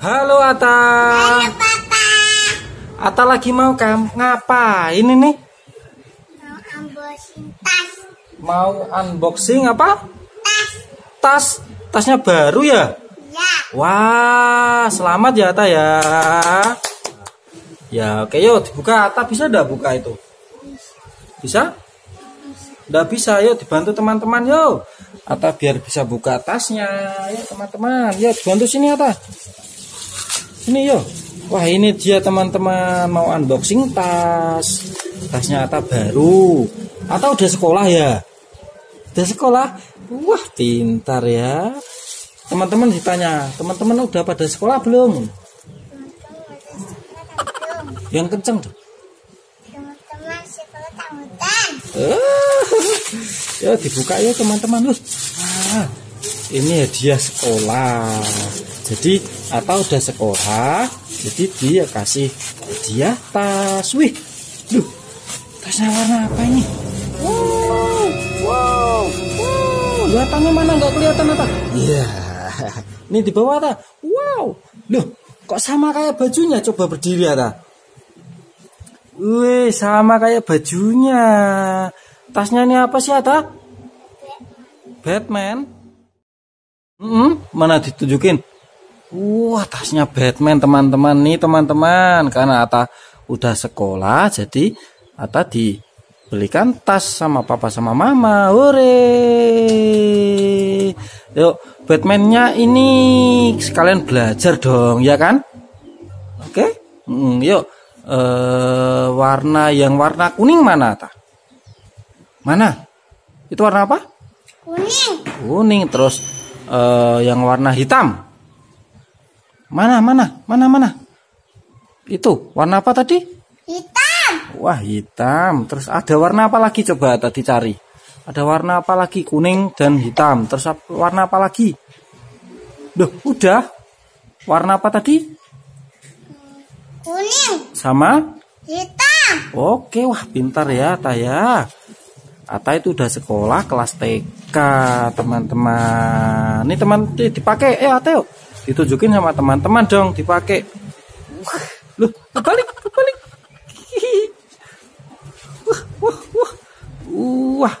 Halo Ata. Halo Papa. Ata lagi mau kamu Ngapa? ini? nih? Mau unboxing tas. Mau unboxing apa? Tas. Tas. Tasnya baru ya? Ya. Wah, selamat ya Ata ya. Ya, oke yuk dibuka Ata bisa enggak buka itu? Bisa? Enggak bisa, yuk dibantu teman-teman yuk. Ata biar bisa buka tasnya. Ya teman-teman, ya dibantu sini Ata ini yo wah ini dia teman-teman mau unboxing tas tasnya Ata baru atau udah sekolah ya udah sekolah wah pintar ya teman-teman ditanya teman-teman udah pada sekolah belum yang kenceng tuh. Eh, ya dibuka ya teman-teman ah, ini hadiah sekolah jadi atau udah sekolah jadi dia kasih dia tas wih duh tasnya warna apa ini wow wow wow batangnya mana nggak kelihatan apa iya yeah. ini di bawah ta wow duh kok sama kayak bajunya coba berdiri ada ya, wih sama kayak bajunya tasnya ini apa sih Ata ya, Batman mm -hmm. mana ditunjukin Wah, uh, tasnya Batman teman-teman nih teman-teman karena Ata udah sekolah jadi Ata dibelikan tas sama papa sama mama. Hore. Yuk, Batmannya ini sekalian belajar dong, ya kan? Oke? Hmm, yuk. Eh, warna yang warna kuning mana, Ata? Mana? Itu warna apa? Kuning. Kuning terus eh, yang warna hitam. Mana, mana, mana, mana? Itu, warna apa tadi? Hitam. Wah, hitam. Terus ada warna apa lagi coba tadi cari? Ada warna apa lagi? Kuning dan hitam. Terus warna apa lagi? Duh, udah. Warna apa tadi? Kuning. Sama? Hitam. Oke, wah pintar ya Taya. Ata itu udah sekolah kelas TK, teman-teman. Ini teman eh, dipakai. Eh, Ata yuk ditunjukin sama teman-teman dong dipakai wah, loh kebalik kebalik wah wah wah wah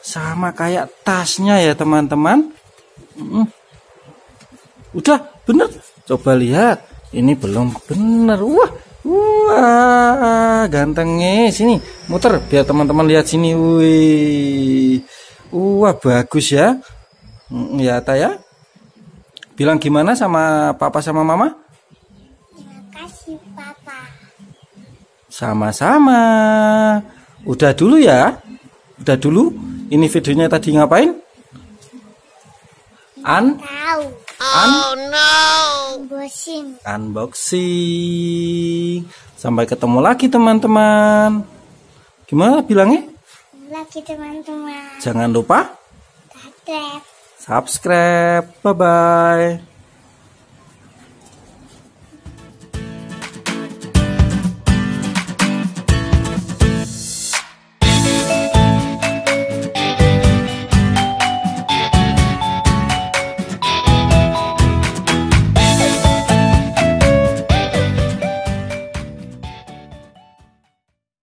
sama kayak tasnya ya teman-teman udah bener coba lihat ini belum bener wah wah gantengnya sini muter biar teman-teman lihat sini wih wah bagus ya ya taya Bilang gimana sama papa sama mama? Terima kasih papa. Sama-sama. Udah dulu ya. Udah dulu. Ini videonya tadi ngapain? An? An? Oh no. Unboxing. Unboxing. Sampai ketemu lagi teman-teman. Gimana bilangnya? Lagi teman-teman. Jangan lupa. Subscribe subscribe. Bye bye.